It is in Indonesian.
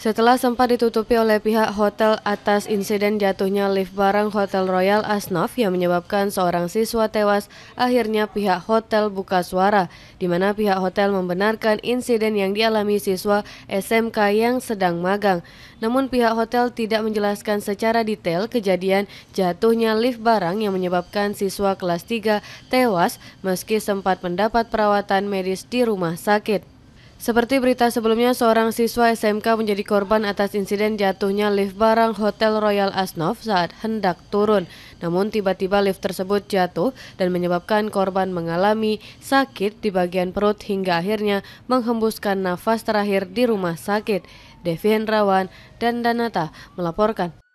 Setelah sempat ditutupi oleh pihak hotel atas insiden jatuhnya lift barang Hotel Royal Asnaf yang menyebabkan seorang siswa tewas, akhirnya pihak hotel buka suara, di mana pihak hotel membenarkan insiden yang dialami siswa SMK yang sedang magang. Namun pihak hotel tidak menjelaskan secara detail kejadian jatuhnya lift barang yang menyebabkan siswa kelas 3 tewas meski sempat mendapat perawatan medis di rumah sakit. Seperti berita sebelumnya, seorang siswa SMK menjadi korban atas insiden jatuhnya lift barang Hotel Royal Asnov saat hendak turun. Namun tiba-tiba lift tersebut jatuh dan menyebabkan korban mengalami sakit di bagian perut hingga akhirnya menghembuskan nafas terakhir di rumah sakit. Devi Hendrawan dan Danata melaporkan.